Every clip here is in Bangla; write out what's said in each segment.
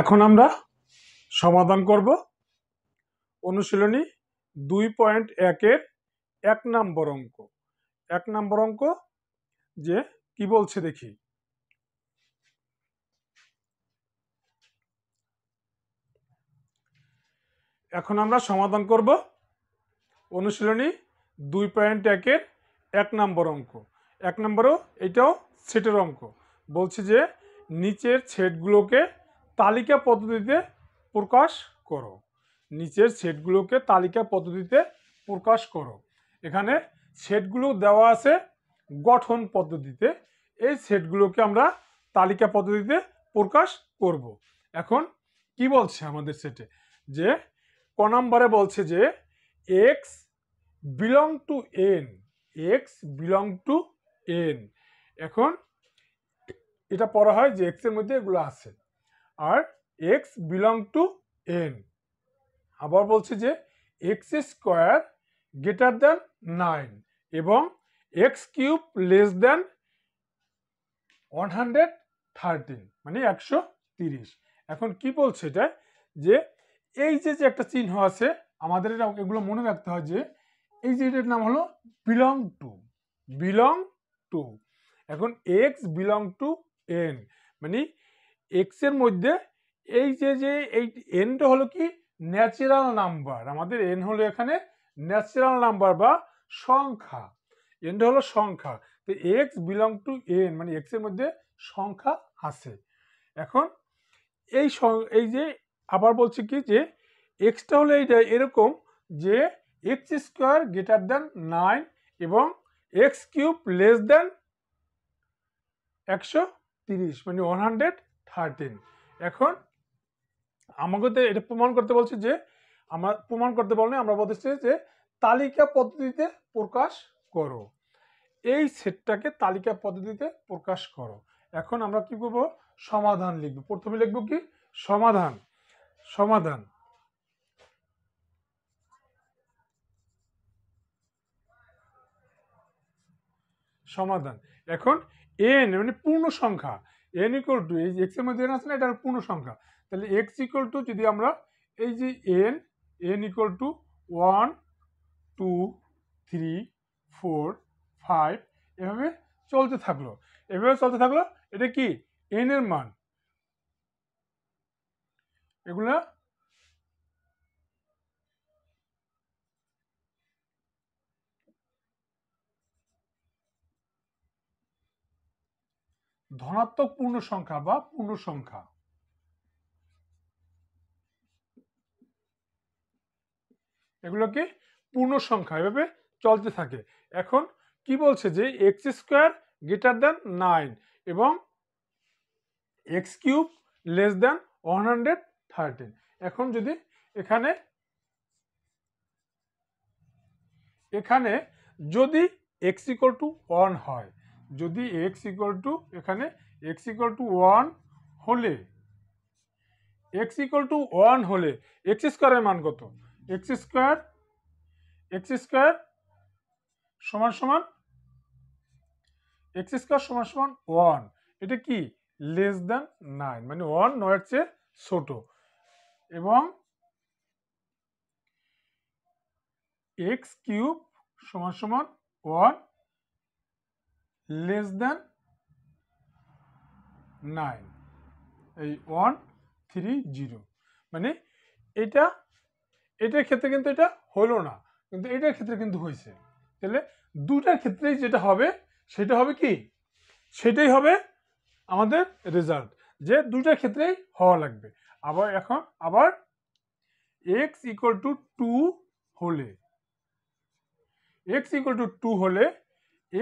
এখন আমরা সমাধান করব অনুশীলনী দুই পয়েন্ট একের এক নম্বর অঙ্ক এক নম্বর অঙ্ক যে কি বলছে দেখি এখন আমরা সমাধান করব অনুশীলনী দুই পয়েন্ট একের এক নম্বর অঙ্ক এক নম্বরও এটাও সেটের অঙ্ক বলছে যে নিচের ছেদগুলোকে তালিকা পদ্ধতিতে প্রকাশ করো নিচের সেটগুলোকে তালিকা পদ্ধতিতে প্রকাশ করো এখানে সেটগুলো দেওয়া আছে গঠন পদ্ধতিতে এই সেটগুলোকে আমরা তালিকা পদ্ধতিতে প্রকাশ করব। এখন কি বলছে আমাদের সেটে যে ক নম্বরে বলছে যে x belong to n x belong to n এখন এটা পড়া হয় যে এক্সের মধ্যে এগুলো আছে আর এক্স বিলং টু এন আবার বলছে যে x square greater than nine এবং x cube less than one hundred thirteen মানে একশো তিরিশ এখন কি বলছে এটা যে এই যে যে একটা চিহ্ন আছে আমাদের এটা এগুলো মনে রাখতে হয় যে এই যে এটার নাম হলো বিলং টু বিলং টু এখন এক্স বিলং টু এন মানে এক্সের মধ্যে এই যে যে এই এনটা হলো কি ন্যাচারাল নাম্বার আমাদের এন হলো এখানে ন্যাচারাল নাম্বার বা সংখ্যা এনটা হলো সংখ্যা তো এক্স বিলং টু এন মানে এক্সের মধ্যে সংখ্যা আছে এখন এই এই যে আবার বলছি কি যে এক্সটা হলো এইটা এরকম যে x square greater than nine এবং এক্স কিউব লেস দেন একশো তিরিশ মানে ওয়ান হান্ড্রেড থার্টিন এখন আমাকে তো এটা প্রমাণ করতে বলছে যে আমরা প্রমাণ করতে বললে আমরা বলতেছি যে তালিকা পদ্ধতিতে প্রকাশ করো এই সেটটাকে তালিকা পদ্ধতিতে প্রকাশ করো এখন আমরা কি করব সমাধান লিখব প্রথমে লিখব কি সমাধান সমাধান সমাধান এখন এন মানে পূর্ণ সংখ্যা এন ইকুয়াল টু এই যে এর মধ্যে এন আছে না এটার পূর্ণ সংখ্যা তাহলে এক্স ইকুয়াল টু যদি আমরা এই যে n n equal to one two three four five এভাবে চলতে থাকলো এভাবে চলতে থাকলো এটা কি এন এর মান এগুলা ধনাত্মক পূর্ণ সংখ্যা বা পূর্ণ সংখ্যা এগুলোকে পূর্ণ সংখ্যা এভাবে চলতে থাকে এখন কি বলছে যে x square greater than nine এবং x cube less than one hundred thirteen এখন যদি এখানে এখানে যদি এক্স ইকল টু ওয়ান হয় যদি এক্স ইকুয়াল টু এখানে এক্স ইকুয়াল টু ওয়ান হলে এক্স ইকুয়াল টু ওয়ান হলে এক্স স্কোয়ারের মান কত এক্স স্কোয়ার এক্স স্কোয়ার সমান সমান এক্স স্কোয়ার সমান সমান ওয়ান এটা কি লেস দ্যান নাইন মানে ওয়ান নয়ের চেয়ে ছোট এবং এক্স কিউব সমান সমান ওয়ান লেস দেন নাইন এই ওয়ান থ্রি জিরো মানে এটা এটার ক্ষেত্রে কিন্তু এটা হলো না কিন্তু এটার ক্ষেত্রে কিন্তু হয়েছে তাহলে দুটার ক্ষেত্রেই যেটা হবে সেটা হবে কি সেটাই হবে আমাদের রেজাল্ট যে দুটার ক্ষেত্রেই হওয়া লাগবে আবার এখন আবার এক্স ইকুয়াল টু টু হলে এক্স ইকুয়াল টু টু হলে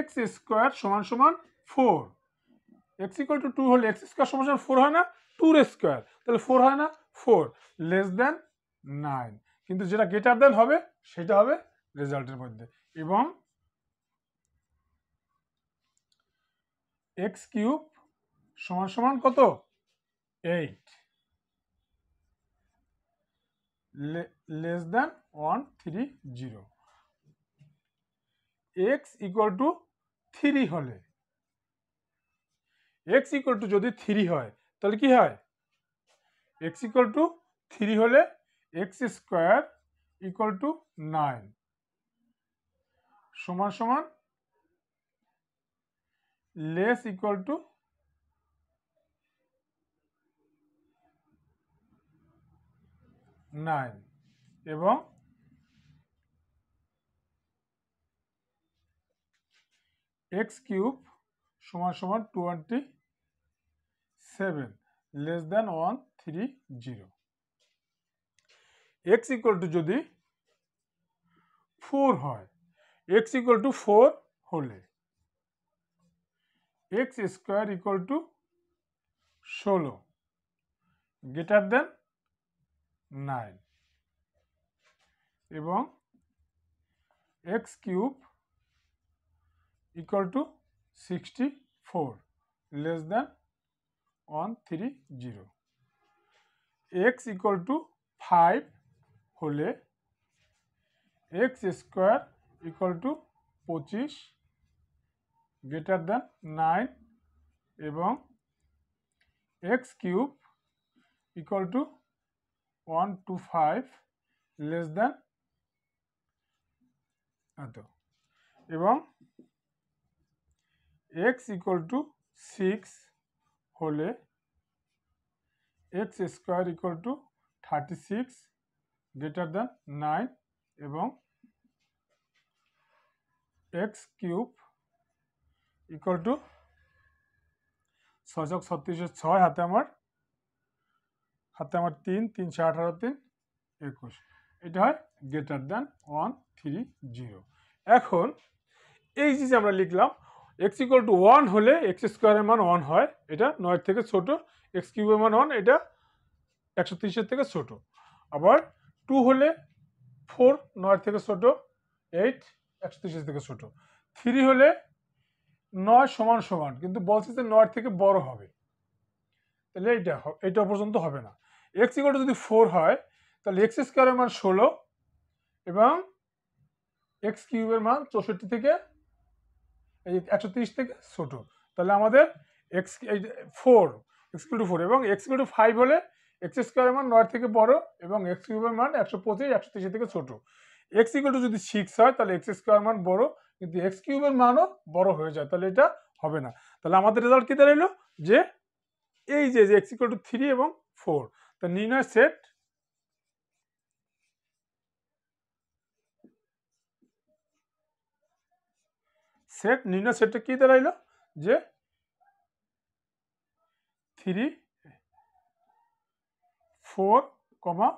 এক্স স্কোয়ার সমান সমান four x equal to two হলে এক্স স্কোয়ার সমান সমান ফোর হয় না টুর স্কোয়ার তাহলে ফোর হয় না ফোর লেস দেন নাইন কিন্তু যেটা গ্রেটার দেন হবে সেটা হবে রেজাল্টের মধ্যে এবং এক্স কিউব সমান সমান কত eight less than one three zero x equal to three হলে এক্স ইকুয়াল টু যদি থ্রি হয় তাহলে কি হয় এক্স ইকুয়াল টু থ্রি হলে x square equal to nine সমান সমান লেস ইকুয়াল টু নাইন এবং এক্স কিউব সমান সমান twenty seven less than one three zero x equal to যদি ফোর হয় এক্স ইকুয়াল টু ফোর হলে এক্স স্কোয়ার ইকুয়াল টু ষোলো গেটার দেন নাইন এবং x cube equal to 64 less than 130 x equal to 5 হলে x square equal to 25 greater than 9 এবং x cube equal to 125 less than এত এবং এক্স ইকুয়াল টু সিক্স হলে x square equal to thirty six greater than nine এবং এক্স কিউব ইকুয়াল টু ছয়শো ছত্রিশশো ছয় হাতে আমার হাতে আমার তিন তিনশো আঠারো তিন একুশ এটা হয় greater than one three zero এখন এই যে আমরা লিখলাম এক্স ইকুয়াল টু ওয়ান হলে এক্স স্কোয়ারের মান ওয়ান হয় এটা নয়ের থেকে ছোট এক্স কিউবের মান ওয়ান এটা একশো তিরিশের থেকে ছোট আবার টু হলে ফোর নয়ের থেকে ছোট এইট একশো তিরিশের থেকে ছোট থ্রি হলে নয় সমান সমান কিন্তু বলছে যে নয়ের থেকে বড় হবে তাহলে এইটা এটা পর্যন্ত হবে না এক্স ইকুয়াল টু যদি ফোর হয় তাহলে এক্স স্কোয়ারের মান ষোলো এবং এক্স কিউবের মান চৌষট্টি থেকে এই একশো তিরিশ থেকে ছোটো তাহলে আমাদের এক্স এই ফোর এক্স টু ফোর এবং এক্স টু ফাইভ হলে এক্স স্কোয়ারের মান নয় থেকে বড় এবং এক্স কিউবের মান একশো পঁচিশ একশো তিরিশ থেকে ছোটো এক্স ইকুয়াল টু যদি সিক্স হয় তাহলে এক্স স্কোয়ার মান বড় কিন্তু এক্স কিউবের মানও বড় হয়ে যায় তাহলে এটা হবে না তাহলে আমাদের রেজাল্ট কী দাঁড়াইলো যে এই যে এক্স ইকুয়াল টু থ্রি এবং ফোর তা নির্ণয় সেট সেট নির্ণয় সেটটা কি দাঁড়াইল যে থ্রি ফোর কমা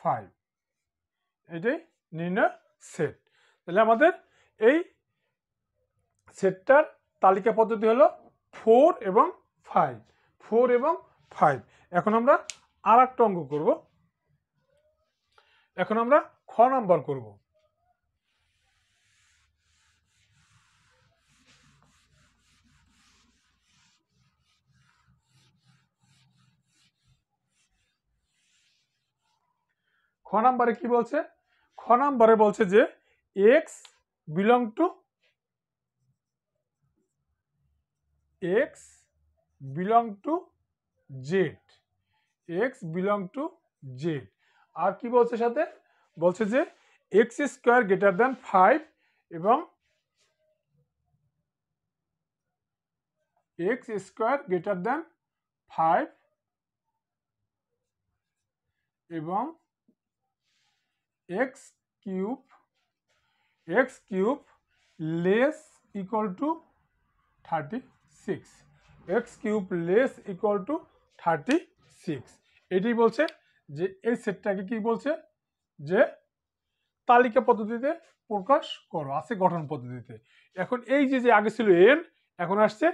ফাইভ এটাই নির্ণয় সেট তাহলে আমাদের এই সেটটার তালিকা পদ্ধতি হলো ফোর এবং ফাইভ ফোর এবং ফাইভ এখন আমরা আর একটা অঙ্ক করব এখন আমরা খ নাম্বার করবো খ নাম্বারে কি বলছে খ নাম্বারে বলছে যে x belong to x belong to z x belong to z আর কি বলছে সাথে বলছে যে x square greater than five এবং x square greater than five এবং x cube x cube less to thirty six x cube less less to thirty six এটি বলছে যে এই সেটটাকে কি বলছে যে তালিকা পদ্ধতিতে প্রকাশ করো আছে গঠন পদ্ধতিতে এখন এই যে যে আগে ছিল এন এখন আসছে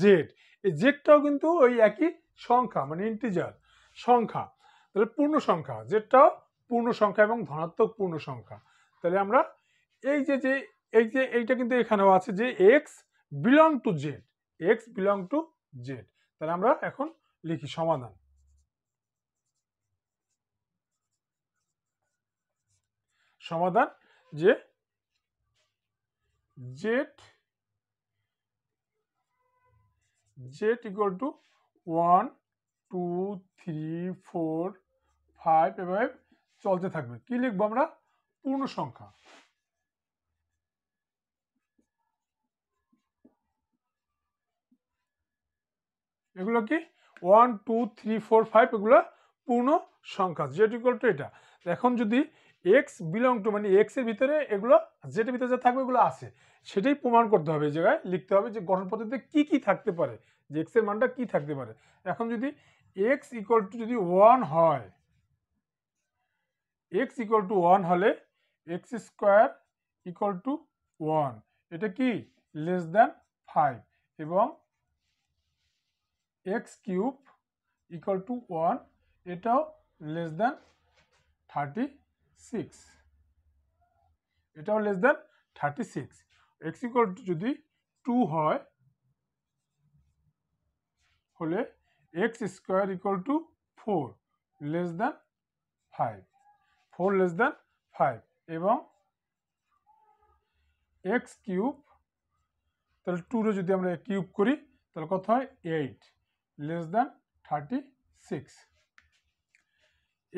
জেড এই জেডটাও কিন্তু ওই একই সংখ্যা মানে ইন্টিজার সংখ্যা তাহলে পূর্ণ সংখ্যা জেডটাও পূর্ণ সংখ্যা এবং ধনাত্মক পূর্ণ সংখ্যা তাহলে আমরা এই যে যে এই যে এইটা কিন্তু এখানেও আছে যে x belong to z x belong to z তাহলে আমরা এখন লিখি সমাধান সমাধান যে z z equal to one two three four five এভাবে চলতে থাকবে কি লিখবো আমরা পূর্ণ সংখ্যা এগুলো কি one two three four five এগুলো পূর্ণ সংখ্যা জেট ইকুয়াল টু এটা এখন যদি এক্স বিলং টু মানে এক্স এর ভিতরে এগুলো জেটের ভিতরে যা থাকবে এগুলো আছে সেটাই প্রমাণ করতে হবে এই জায়গায় লিখতে হবে যে গঠন পদ্ধতিতে কি কি থাকতে পারে যে এক্স এর মানটা কি থাকতে পারে এখন যদি এক্স ইকুয়াল টু যদি ওয়ান হয় এক্স ইকুয়াল টু ওয়ান হলে x square equal to one এটা কি লেস দেন ফাইভ এবং x cube equal to one এটাও লেস দেন থার্টি সিক্স এটাও less than thirty six x equal to যদি টু হয় হলে x square equal to four less than five four less than five এবং এক্স কিউব তাহলে টুরে যদি আমরা কিউব করি তাহলে কত হয় eight less than thirty six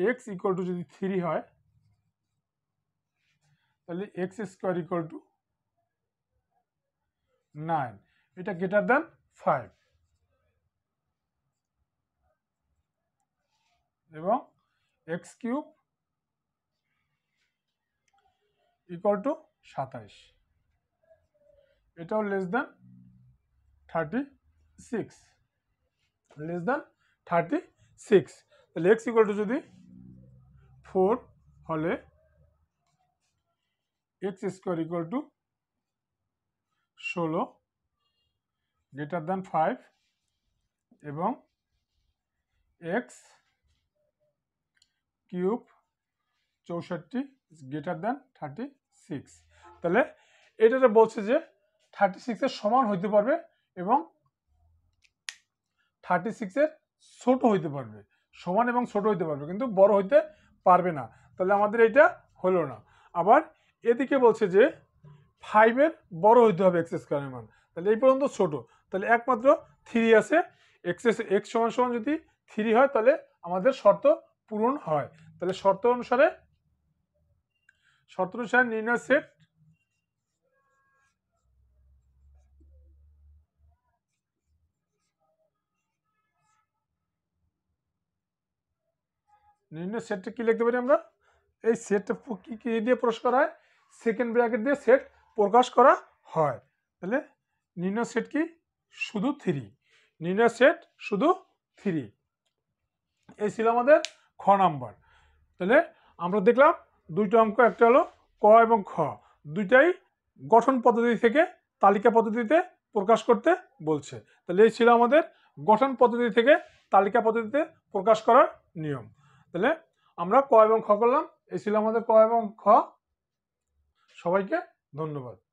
x equal to যদি থ্রি হয় তাহলে x square equal to nine এটা গ্রেটার দ্যান ফাইভ এবং এক্স কিউব ইকুয়াল টু সাতাইশ এটাও less than thirty six less than thirty six তাহলে এক্স ইকুয়াল টু যদি ফোর হলে এক্স স্কোয়ার ইকুয়াল টু ষোলো গ্রেটার দ্যান ফাইভ এবং এক্স কিউব চৌষট্টি গ্রেটার দেন থার্টি সিক্স তাহলে এটাতে বলছে যে থার্টি সিক্সের সমান হইতে পারবে এবং থার্টি সিক্সের ছোট হইতে পারবে সমান এবং ছোট হইতে পারবে কিন্তু বড় হইতে পারবে না তাহলে আমাদের এটা হলো না আবার এদিকে বলছে যে ফাইভের বড় হইতে হবে এক্স স্কোয়ারের মান তাহলে এই পর্যন্ত ছোট তাহলে একমাত্র থ্রি আছে এক্স এক্স সমান সমান যদি থ্রি হয় তাহলে আমাদের শর্ত পূরণ হয় তাহলে শর্ত অনুসারে সতেরো সালের নির্ণয় সেট নির্ণয় সেটটা কি লিখতে পারি আমরা এই সেটটা কি কি দিয়ে প্রকাশ করা হয় সেকেন্ড ব্র্যাকেট দিয়ে সেট প্রকাশ করা হয় তাহলে নির্ণয় সেট কি শুধু থ্রি নির্ণয় সেট শুধু থ্রি এই ছিল আমাদের খ নাম্বার তাহলে আমরা দেখলাম দুইটা অঙ্ক একটা হলো ক এবং খ দুইটাই গঠন পদ্ধতি থেকে তালিকা পদ্ধতিতে প্রকাশ করতে বলছে তাহলে এই ছিল আমাদের গঠন পদ্ধতি থেকে তালিকা পদ্ধতিতে প্রকাশ করার নিয়ম তাহলে আমরা ক এবং খ করলাম এই ছিল আমাদের ক এবং খ সবাইকে ধন্যবাদ